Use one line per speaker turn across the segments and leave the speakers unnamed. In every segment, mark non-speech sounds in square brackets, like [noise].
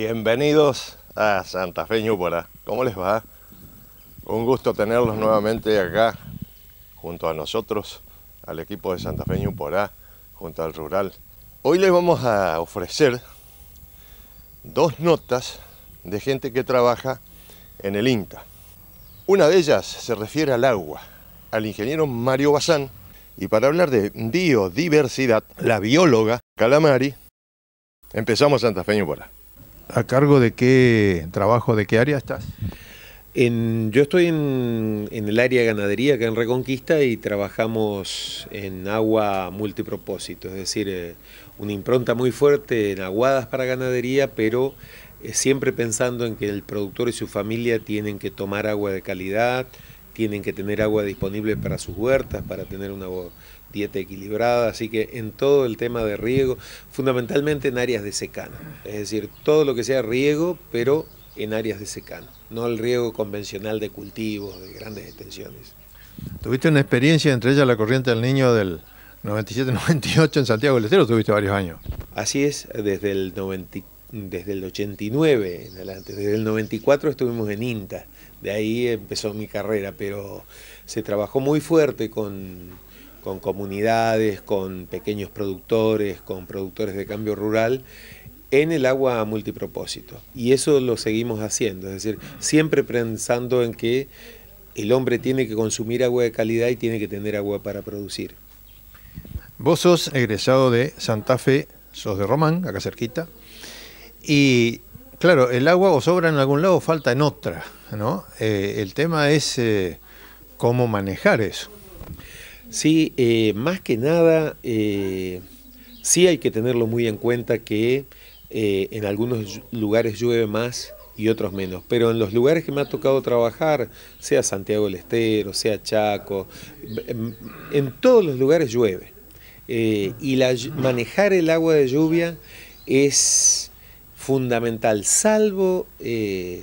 Bienvenidos a Santa Fe Ñúpora. ¿Cómo les va? Un gusto tenerlos nuevamente acá, junto a nosotros, al equipo de Santa Fe Ñúpora, junto al Rural. Hoy les vamos a ofrecer dos notas de gente que trabaja en el INTA. Una de ellas se refiere al agua, al ingeniero Mario Bazán, y para hablar de biodiversidad, la bióloga Calamari,
empezamos Santa Fe Ñúpora
a cargo de qué trabajo, de qué área
estás? En, yo estoy en, el área ganadería acá en Reconquista y trabajamos en agua multipropósito, es decir, eh, una impronta muy fuerte en aguadas para ganadería, pero eh, siempre pensando en que el productor y su familia tienen que tomar agua de calidad, tienen que tener agua disponible para sus huertas, para tener una dieta equilibrada, así que en todo el tema de riego, fundamentalmente en áreas de secano, es decir, todo lo que sea riego, pero en áreas de secano, no el riego convencional de cultivos, de grandes extensiones.
Tuviste una experiencia, entre ellas la corriente del niño del 97-98 en Santiago del Estero, tuviste varios años.
Así es, desde el desde el 89 en adelante, desde el 94 estuvimos en INTA, de ahí empezó mi carrera, pero se trabajó muy fuerte con con comunidades, con pequeños productores, con productores de cambio rural, en el agua multipropósito. Y eso lo seguimos haciendo, es decir, siempre pensando en que el hombre tiene que consumir agua de calidad y tiene que tener agua para producir.
Vos sos egresado de Santa Fe, sos de Román, acá cerquita, y claro, el agua o sobra en algún lado o falta en otra, ¿no? Eh, el tema es eh, cómo manejar eso.
Sí, eh, más que nada, eh, sí hay que tenerlo muy en cuenta que eh, en algunos lugares llueve más y otros menos, pero en los lugares que me ha tocado trabajar, sea Santiago del Estero, sea Chaco, em, en todos los lugares llueve. y manejar el agua de lluvia es fundamental, salvo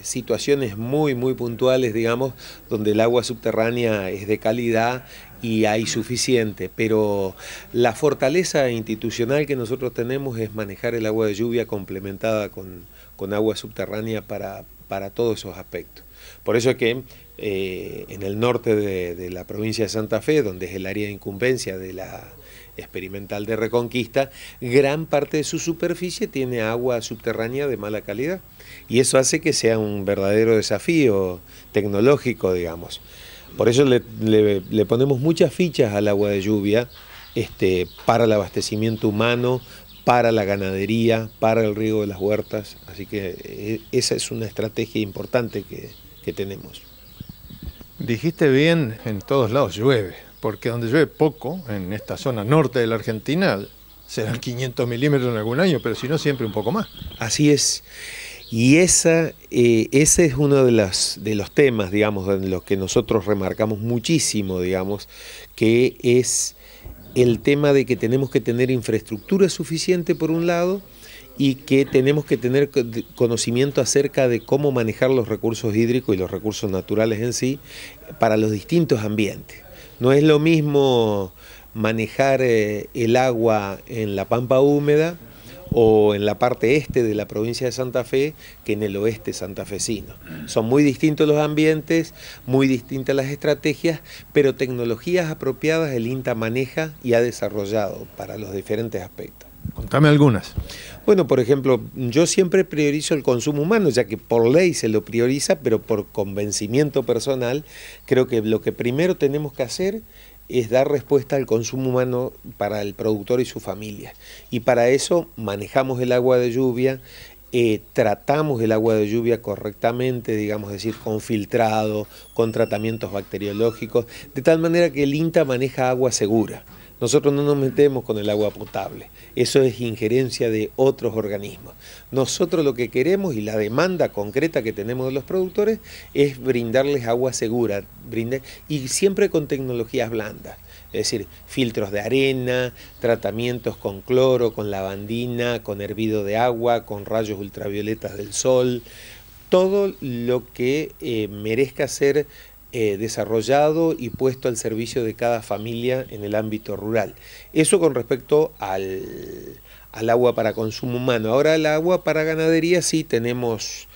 situaciones muy, muy puntuales, digamos, donde el agua subterránea es de calidad y hay suficiente, pero la fortaleza institucional que nosotros tenemos es manejar el agua de lluvia complementada con, agua subterránea para, todos esos aspectos. Por eso es que eh, en el norte de, de, la provincia de Santa Fe, donde es el área de incumbencia de la experimental de Reconquista, gran parte de su superficie tiene agua subterránea de mala calidad. Y eso hace que sea un verdadero desafío tecnológico, digamos. Por eso le, ponemos muchas fichas al agua de lluvia este, para el abastecimiento humano, para la ganadería, para el riego de las huertas. Así que eh, esa es una estrategia importante que, que tenemos.
Dijiste bien, en todos lados llueve, porque donde llueve poco, en esta zona norte de la Argentina, serán 500 milímetros en algún
año, pero si no, siempre un poco más. Así es. Y esa, eh, ese es uno de los, de los temas, digamos, en los que nosotros remarcamos muchísimo, digamos, que es el tema de que tenemos que tener infraestructura suficiente por un lado y que tenemos que tener conocimiento acerca de cómo manejar los recursos hídricos y los recursos naturales en sí para los distintos ambientes. No es lo mismo manejar eh, el agua en la pampa húmeda o en la parte este de la provincia de Santa Fe que en el oeste santafesino. Son muy distintos los ambientes, muy distintas las estrategias, pero tecnologías apropiadas el INTA maneja y ha desarrollado para los diferentes aspectos.
Contame algunas.
Bueno, por ejemplo, yo siempre priorizo el consumo humano, ya que por ley se lo prioriza, pero por convencimiento personal, creo que lo que primero tenemos que hacer es dar respuesta al consumo humano para el productor y su familia. Y para eso manejamos el agua de lluvia, eh, tratamos el agua de lluvia correctamente, digamos decir, con filtrado, con tratamientos bacteriológicos, de tal manera que el INTA maneja agua segura. Nosotros no nos metemos con el agua potable, eso es injerencia de otros organismos. Nosotros lo que queremos y la demanda concreta que tenemos de los productores es brindarles agua segura y siempre con tecnologías blandas es decir, filtros de arena, tratamientos con cloro, con lavandina, con hervido de agua, con rayos ultravioletas del sol, todo lo que eh, merezca ser eh, desarrollado y puesto al servicio de cada familia en el ámbito rural. Eso con respecto al, agua para consumo humano. Ahora el agua para ganadería sí tenemos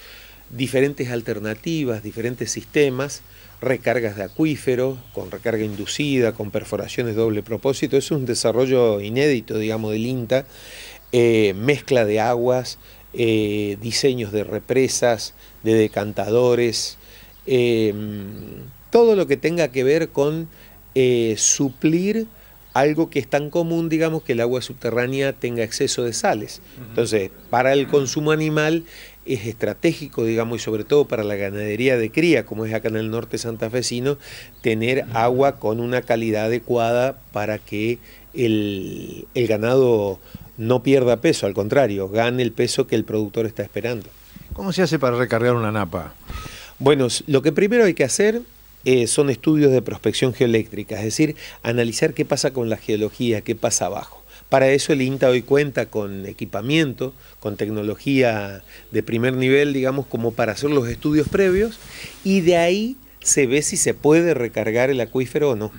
diferentes alternativas, diferentes sistemas, recargas de acuíferos, con recarga inducida, con perforaciones doble propósito. Es un desarrollo inédito, digamos, del INTA. Eh, mezcla de aguas, eh, diseños de represas, de decantadores, eh, todo lo que tenga que ver con eh, suplir algo que es tan común, digamos, que el agua subterránea tenga exceso de sales. Entonces, para el consumo animal es estratégico, digamos, y sobre todo para la ganadería de cría, como es acá en el norte santafesino, tener agua con una calidad adecuada para que el, el ganado no pierda peso, al contrario, gane el peso que el productor está esperando. ¿Cómo se hace para recargar una napa? Bueno, lo que primero hay que hacer eh, son estudios de prospección geoeléctrica, es decir, analizar qué pasa con la geología, qué pasa abajo. Para eso el INTA hoy cuenta con equipamiento, con tecnología de primer nivel, digamos, como para hacer los estudios previos, y de ahí se ve si se puede recargar el acuífero o no.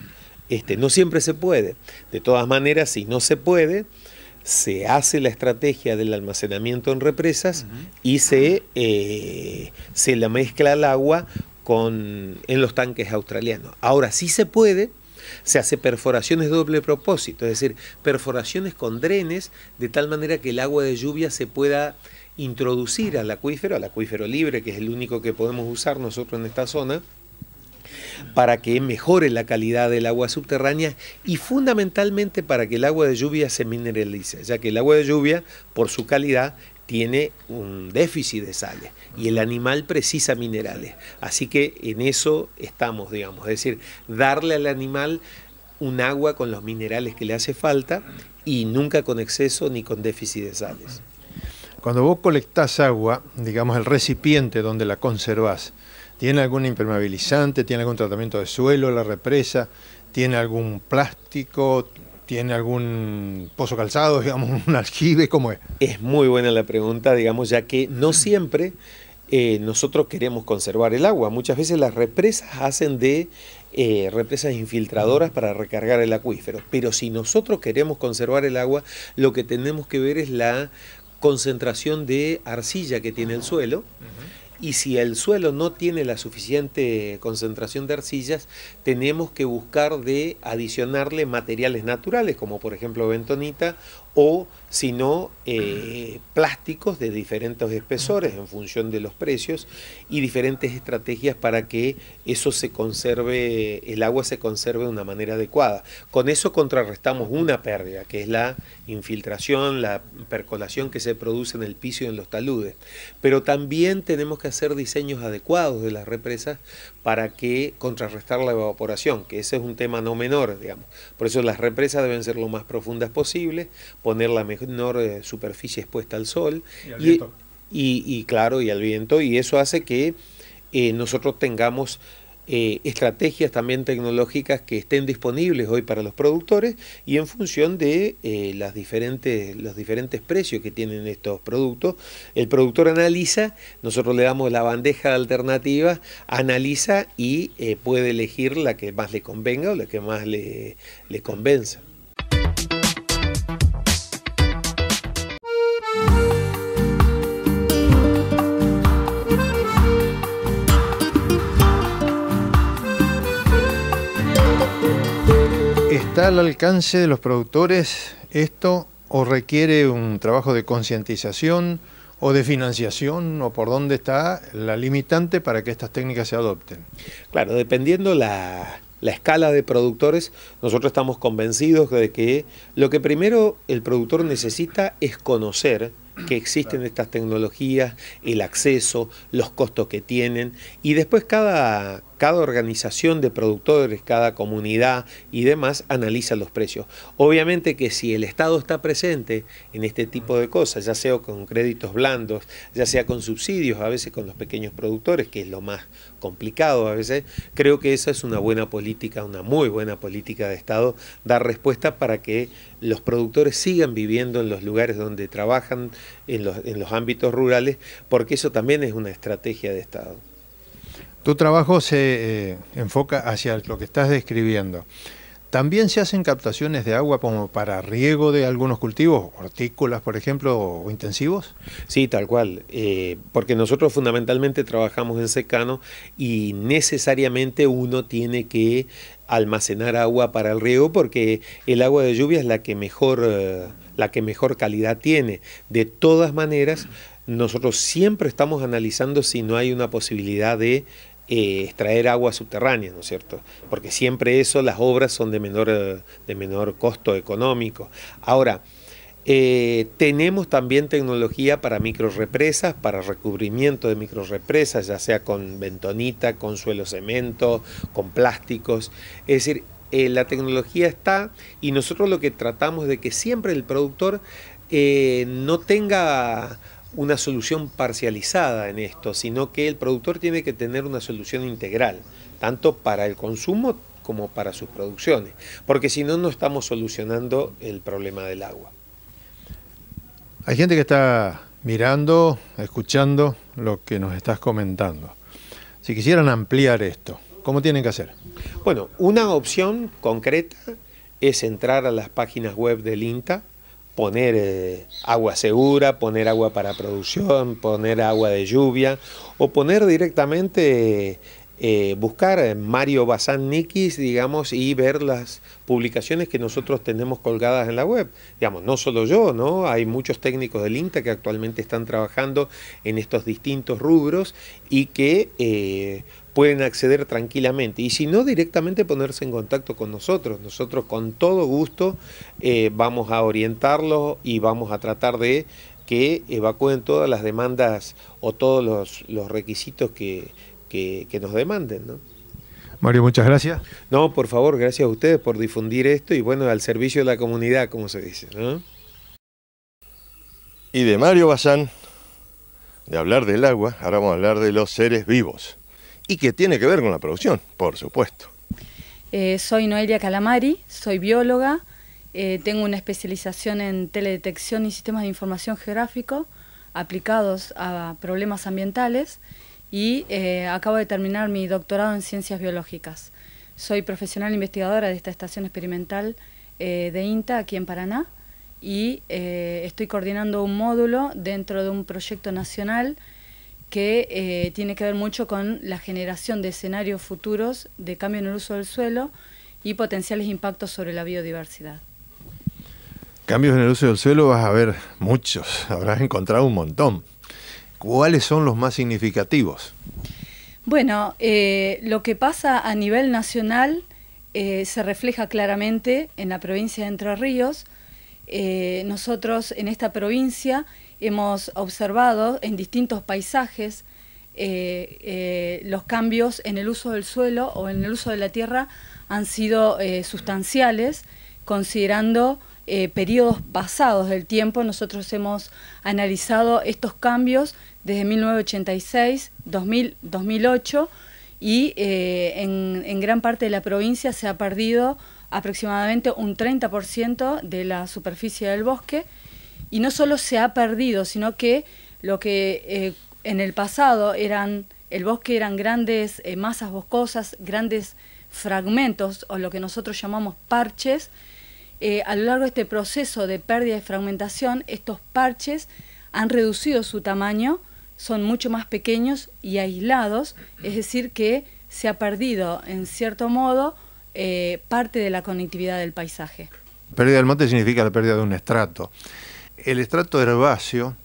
Este, no siempre se puede. De todas maneras, si no se puede, se hace la estrategia del almacenamiento en represas y eh, se, la mezcla el agua en los tanques australianos. Ahora sí se puede, se hace perforaciones de doble propósito, es decir, perforaciones con drenes de tal manera que el agua de lluvia se pueda introducir al acuífero, al acuífero libre, que es el único que podemos usar nosotros en esta zona, para que mejore la calidad del agua subterránea y fundamentalmente para que el agua de lluvia se mineralice, ya que el agua de lluvia, por su calidad, tiene un déficit de sales y el animal precisa minerales. Así que en eso estamos, digamos, es decir, darle al animal un agua con los minerales que le hace falta y nunca con exceso ni con déficit de sales.
Cuando vos colectás agua, digamos el recipiente donde la conservás, ¿Tiene algún impermeabilizante? ¿Tiene algún tratamiento de suelo, la represa? ¿Tiene algún plástico?
¿Tiene algún pozo calzado,
[laughs] digamos, un aljibe? ¿Cómo es?
Es muy buena la pregunta, digamos, ya que no mm. siempre eh, nosotros queremos conservar el agua. Muchas veces las represas hacen de eh, represas infiltradoras mm. para recargar el acuífero. Pero si nosotros queremos conservar el agua, lo que tenemos que ver es la concentración de arcilla que tiene el suelo y si el suelo no tiene la suficiente concentración de arcillas, tenemos que buscar de adicionarle materiales naturales, como por ejemplo bentonita o si no, eh, plásticos de diferentes espesores en función de los precios y diferentes estrategias para que eso se conserve, el agua se conserve de una manera adecuada. Con eso contrarrestamos una pérdida, que es la infiltración, la percolación que se produce en el piso y en los taludes. Pero también tenemos que hacer diseños adecuados de las represas para que contrarrestar la evaporación, que ese es un tema no menor, digamos. Por eso las represas deben ser lo más profundas posible poner la menor eh, superficie expuesta al sol y, al y, claro, y al viento, y eso hace que eh, nosotros tengamos eh, estrategias también tecnológicas que estén disponibles hoy para los productores y en función de las diferentes, los diferentes precios que tienen estos productos. El productor analiza, nosotros le damos la bandeja de alternativas, analiza y puede elegir la que más le convenga o la que más le, le convenza.
¿Está al alcance de los productores esto o requiere un trabajo de concientización o de financiación o por dónde está la limitante para que estas
técnicas se adopten? Claro, dependiendo la, la escala de productores, nosotros estamos convencidos de que lo que primero el productor necesita es conocer que existen estas tecnologías, el acceso, los costos que tienen y después cada, cada organización de productores, cada comunidad y demás analiza los precios. Obviamente que si el Estado está presente en este tipo de cosas, ya sea con créditos blandos, ya sea con subsidios, a veces con los pequeños productores, que es lo más complicado a veces, creo que esa es una buena política, una muy buena política de Estado, dar respuesta para que los productores sigan viviendo en los lugares donde trabajan, en los, en los ámbitos rurales, porque eso también es una estrategia de Estado.
Tu trabajo se eh, enfoca hacia lo que estás describiendo. También
se hacen captaciones de agua como para riego de algunos cultivos, hortícolas, por ejemplo, o intensivos. Sí, tal cual, eh, porque nosotros fundamentalmente trabajamos en secano y necesariamente uno tiene que almacenar agua para el riego porque el agua de lluvia es la que mejor, eh, la que mejor calidad tiene. De todas maneras, nosotros siempre estamos analizando si no hay una posibilidad de eh, extraer agua subterránea, ¿no es cierto? Porque siempre eso, las obras son de menor, eh, de menor costo económico. Ahora, eh, tenemos también tecnología para microrepresas, para recubrimiento de microrepresas, ya sea con bentonita, con suelo cemento, con plásticos. Es decir, la tecnología está y nosotros lo que tratamos de que siempre el productor no tenga una solución parcializada en esto, sino que el productor tiene que tener una solución integral, tanto para el consumo como para sus producciones, porque si no, no estamos solucionando el problema del agua.
Hay gente que está mirando, escuchando lo que nos estás comentando. Si quisieran ampliar esto, ¿cómo tienen que hacer?
Bueno, una opción concreta es entrar a las páginas web del INTA, poner eh, agua segura, poner agua para producción, poner agua de lluvia o poner directamente, eh, buscar Mario Bazán Nikis, digamos, y ver las publicaciones que nosotros tenemos colgadas en la web. Digamos, no solo yo, ¿no? Hay muchos técnicos del INTA que actualmente están trabajando en estos distintos rubros y que... Eh, pueden acceder tranquilamente y si no directamente ponerse en contacto con nosotros. Nosotros con todo gusto eh, vamos a orientarlos y vamos a tratar de que evacúen todas las demandas o todos los, requisitos que, que, nos demanden.
Mario, muchas gracias.
No, por favor, gracias a ustedes por difundir esto y bueno, al servicio de la comunidad, como se dice.
Y de Mario Bazán, de hablar del agua, ahora vamos a hablar de los seres vivos y que tiene que ver con la producción, por supuesto.
Eh, soy Noelia Calamari, soy bióloga, eh, tengo una especialización en teledetección y sistemas de información geográfico aplicados a problemas ambientales y eh, acabo de terminar mi doctorado en ciencias biológicas. Soy profesional investigadora de esta estación experimental de INTA aquí en Paraná y estoy coordinando un módulo dentro de un proyecto nacional que eh, tiene que ver mucho con la generación de escenarios futuros de cambio en el uso del suelo y potenciales impactos sobre la biodiversidad.
Cambios en el uso del suelo vas a ver muchos, [laughs] habrás encontrado un montón. ¿Cuáles son los más significativos?
Bueno, eh, lo que pasa a nivel nacional eh, se refleja claramente en la provincia de Entre Ríos. nosotros en esta provincia hemos observado en distintos paisajes eh, eh, los cambios en el uso del suelo o en el uso de la tierra han sido eh, sustanciales, considerando periodos pasados del tiempo. Nosotros hemos analizado estos cambios desde 1986, 2000, 2008 y en gran parte de la provincia se ha perdido aproximadamente un 30% de la superficie del bosque. Y no solo se ha perdido, sino que lo que eh, en el pasado eran, el bosque eran grandes eh, masas boscosas, grandes fragmentos o lo que nosotros llamamos parches, eh, a lo largo de este proceso de pérdida y fragmentación, estos parches han reducido su tamaño, son mucho más pequeños y aislados, es decir, que se ha perdido, en cierto modo, parte de la conectividad del paisaje.
Pérdida del monte significa la pérdida de un estrato el estrato herbáceo,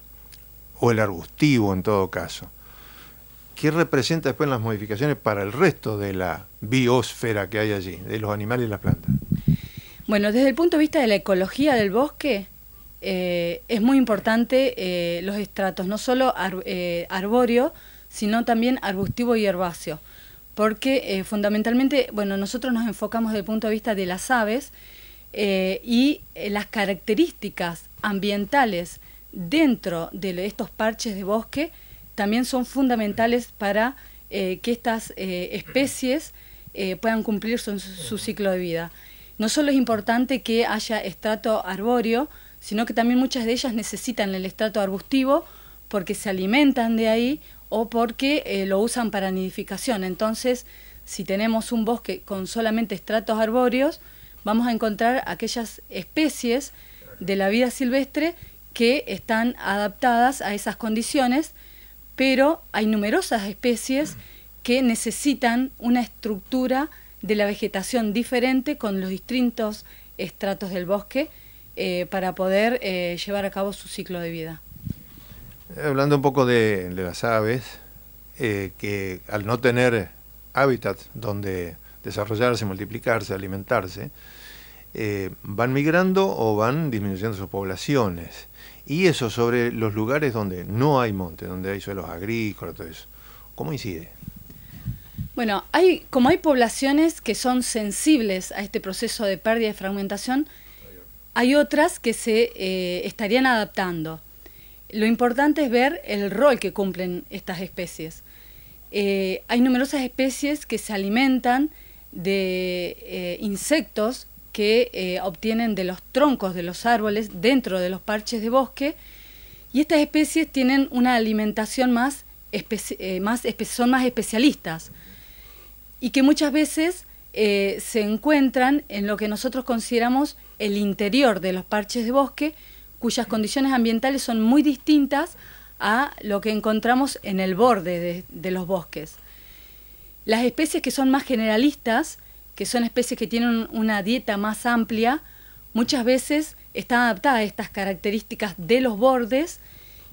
o el arbustivo en todo caso, ¿qué representa después las modificaciones para el resto de la biosfera que hay allí, de los animales y las plantas?
Bueno, desde el punto de vista de la ecología del bosque, eh, es muy importante eh, los estratos, no solo eh, arbóreo, sino también arbustivo y herbáceo, porque fundamentalmente, bueno, nosotros nos enfocamos desde el punto de vista de las aves y las características ambientales dentro de estos parches de bosque también son fundamentales para eh, que estas eh, especies eh, puedan cumplir su, ciclo de vida. No solo es importante que haya estrato arbóreo, sino que también muchas de ellas necesitan el estrato arbustivo porque se alimentan de ahí o porque lo usan para nidificación. Entonces, si tenemos un bosque con solamente estratos arbóreos, vamos a encontrar aquellas especies de la vida silvestre que están adaptadas a esas condiciones, pero hay numerosas especies que necesitan una estructura de la vegetación diferente con los distintos estratos del bosque eh, para poder eh, llevar a cabo su ciclo de vida.
Hablando un poco de, las aves, eh, que al no tener hábitat donde desarrollarse, multiplicarse, alimentarse, eh, van migrando o van disminuyendo sus poblaciones. Y eso sobre los lugares donde no hay monte, donde hay suelos agrícolas, todo eso. ¿Cómo incide?
Bueno, hay, como hay poblaciones que son sensibles a este proceso de pérdida y fragmentación, hay otras que se eh, estarían adaptando. Lo importante es ver el rol que cumplen estas especies. Eh, hay numerosas especies que se alimentan de insectos que eh, obtienen de los troncos de los árboles dentro de los parches de bosque y estas especies tienen una alimentación más, eh, más son más especialistas y que muchas veces eh, se encuentran en lo que nosotros consideramos el interior de los parches de bosque, cuyas condiciones ambientales son muy distintas a lo que encontramos en el borde de, de los bosques. Las especies que son más generalistas que son especies que tienen una dieta más amplia, muchas veces están adaptadas a estas características de los bordes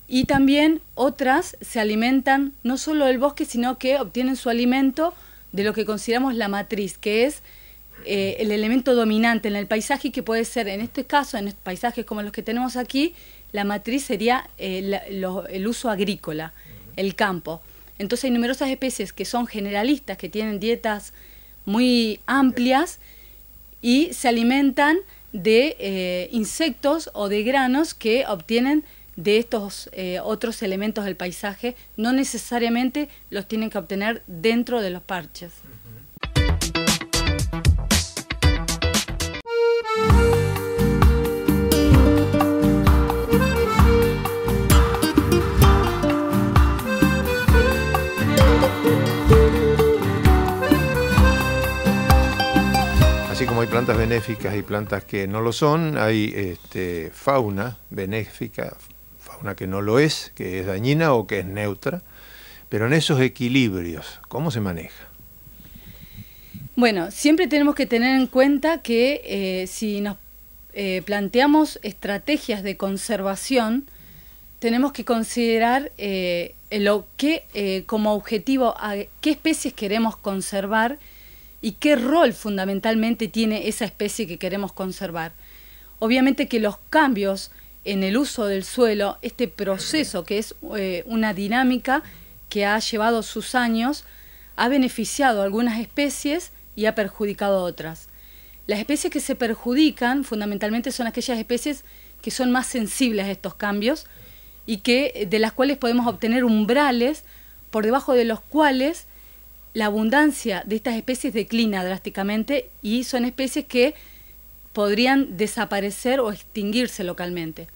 y también otras se alimentan no solo del bosque, sino que obtienen su alimento de lo que consideramos la matriz, que es eh, el elemento dominante en el paisaje que puede ser, en este caso, en paisajes como los que tenemos aquí, la matriz sería eh, el uso agrícola, el campo. Entonces hay numerosas especies que son generalistas, que tienen dietas muy amplias y se alimentan de eh, insectos o de granos que obtienen de estos eh, otros elementos del paisaje, no necesariamente los tienen que obtener dentro de los parches.
hay plantas benéficas y plantas que no lo son, hay este, fauna benéfica, fauna que no lo es, que es dañina o que es neutra, pero en esos equilibrios, ¿cómo se maneja?
Bueno, siempre tenemos que tener en cuenta que eh, si nos eh, planteamos estrategias de conservación, tenemos que considerar eh, lo que como objetivo qué especies queremos conservar y qué rol fundamentalmente tiene esa especie que queremos conservar. Obviamente que los cambios en el uso del suelo, este proceso que es eh, una dinámica que ha llevado sus años, ha beneficiado a algunas especies y ha perjudicado a otras. Las especies que se perjudican fundamentalmente son aquellas especies que son más sensibles a estos cambios y que de las cuales podemos obtener umbrales por debajo de los cuales la abundancia de estas especies declina drásticamente y son especies que podrían desaparecer o extinguirse localmente.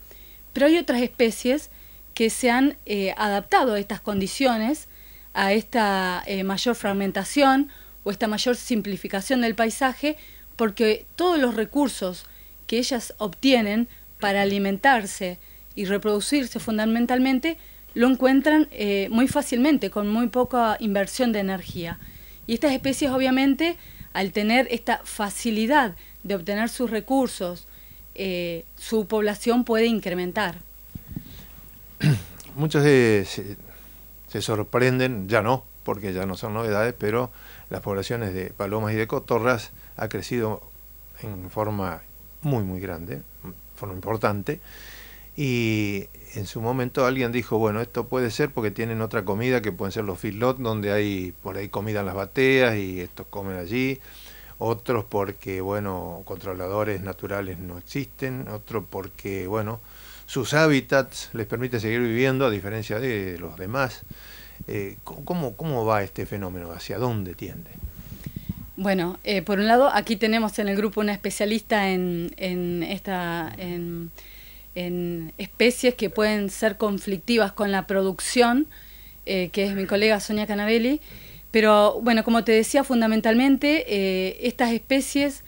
Pero hay otras especies que se han eh, adaptado a estas condiciones, a esta eh, mayor fragmentación o esta mayor simplificación del paisaje, porque todos los recursos que ellas obtienen para alimentarse y reproducirse fundamentalmente lo encuentran eh, muy fácilmente, con muy poca inversión de energía. Y estas especies obviamente, al tener esta facilidad de obtener sus recursos, eh, su población puede incrementar.
[clears throat] Muchos se, sorprenden, ya no, porque ya no son novedades, pero las poblaciones de palomas y de cotorras ha crecido en forma muy, muy grande, forma importante, y en su momento alguien dijo, bueno, esto puede ser porque tienen otra comida que pueden ser los filot, donde hay por ahí comida en las bateas y estos comen allí. Otros porque, bueno, controladores naturales no existen. Otros porque, bueno, sus hábitats les permite seguir viviendo a diferencia de los demás. Eh, ¿cómo, va este fenómeno? ¿Hacia dónde tiende?
Bueno, eh, por un lado, aquí tenemos en el grupo una especialista en, en esta... En en especies que pueden ser conflictivas con la producción, eh, que es mi colega Sonia Canabelli. Pero bueno, como te decía, fundamentalmente eh, estas especies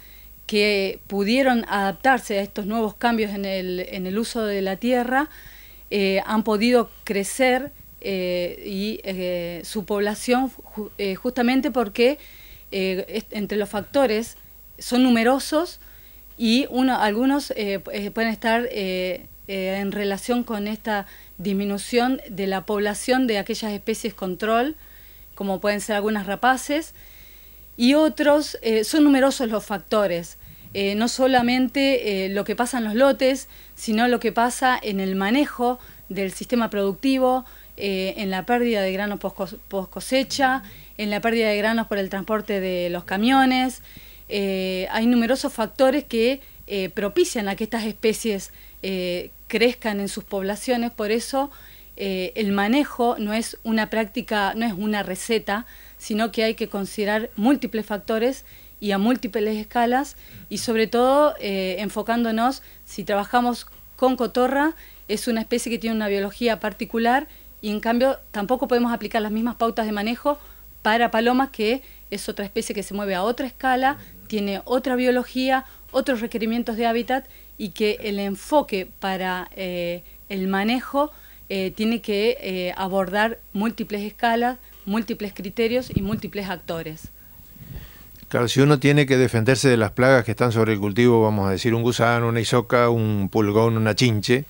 que pudieron adaptarse a estos nuevos cambios en el, uso de la tierra eh, han podido crecer y su población justamente porque entre los factores son numerosos, y uno, algunos eh, eh, pueden estar eh, en relación con esta disminución de la población de aquellas especies control, como pueden ser algunas rapaces, y otros, son numerosos los factores. no solamente lo que pasa en los lotes, sino lo que pasa en el manejo del sistema productivo, en la pérdida de granos post cosecha, en la pérdida de granos por el transporte de los camiones, eh, hay numerosos factores que eh, propician a que estas especies eh, crezcan en sus poblaciones, por eso el manejo no es una práctica, no es una receta, sino que hay que considerar múltiples factores y a múltiples escalas y sobre todo enfocándonos, si trabajamos con cotorra, es una especie que tiene una biología particular y en cambio tampoco podemos aplicar las mismas pautas de manejo para palomas que es otra especie que se mueve a otra escala, tiene otra biología, otros requerimientos de hábitat y que el enfoque para eh, el manejo eh, tiene que eh, abordar múltiples escalas, múltiples criterios y múltiples actores.
Claro, si uno tiene que defenderse de las plagas que están sobre el cultivo, vamos a decir un gusano, una isoca, un pulgón, una chinche,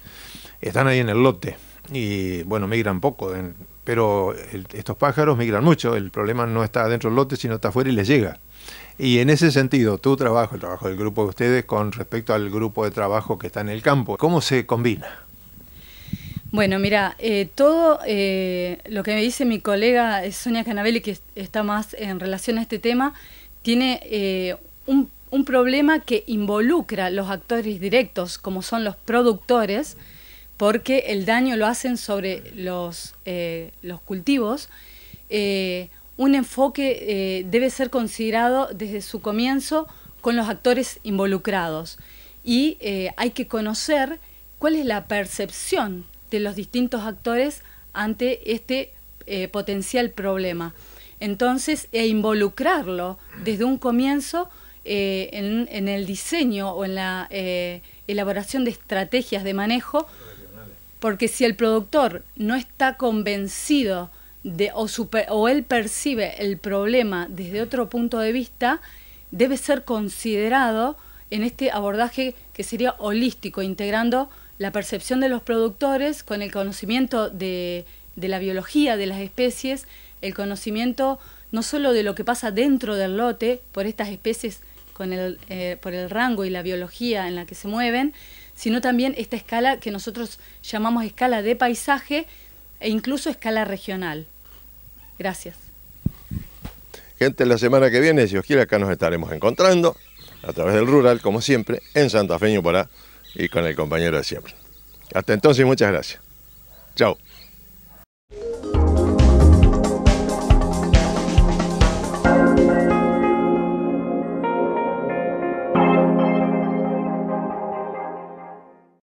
están ahí en el lote y bueno, migran poco, pero estos pájaros migran mucho, el problema no está dentro del lote, sino está afuera y les llega. Y en ese sentido, tu trabajo, el trabajo del grupo de ustedes con respecto al grupo de trabajo que está en el campo, ¿cómo se combina?
Bueno, mira, eh, todo eh, lo que me dice mi colega Sonia Canabelli, que está más en relación a este tema, tiene eh, un, problema que involucra los actores directos, como son los productores, porque el daño lo hacen sobre los, los cultivos un enfoque eh, debe ser considerado desde su comienzo con los actores involucrados y eh, hay que conocer cuál es la percepción de los distintos actores ante este eh, potencial problema. Entonces, e involucrarlo desde un comienzo en, el diseño o en la elaboración de estrategias de manejo, porque si el productor no está convencido o, él percibe el problema desde otro punto de vista, debe ser considerado en este abordaje que sería holístico, integrando la percepción de los productores con el conocimiento de, la biología de las especies, el conocimiento no solo de lo que pasa dentro del lote por estas especies, eh, por el rango y la biología en la que se mueven, sino también esta escala que nosotros llamamos escala de paisaje e incluso escala regional. Gracias.
Gente, la semana que viene, si os quiere, acá nos estaremos encontrando a través del rural, como siempre, en Santa Fe, para y con el compañero de siempre. Hasta entonces, muchas gracias. Chao.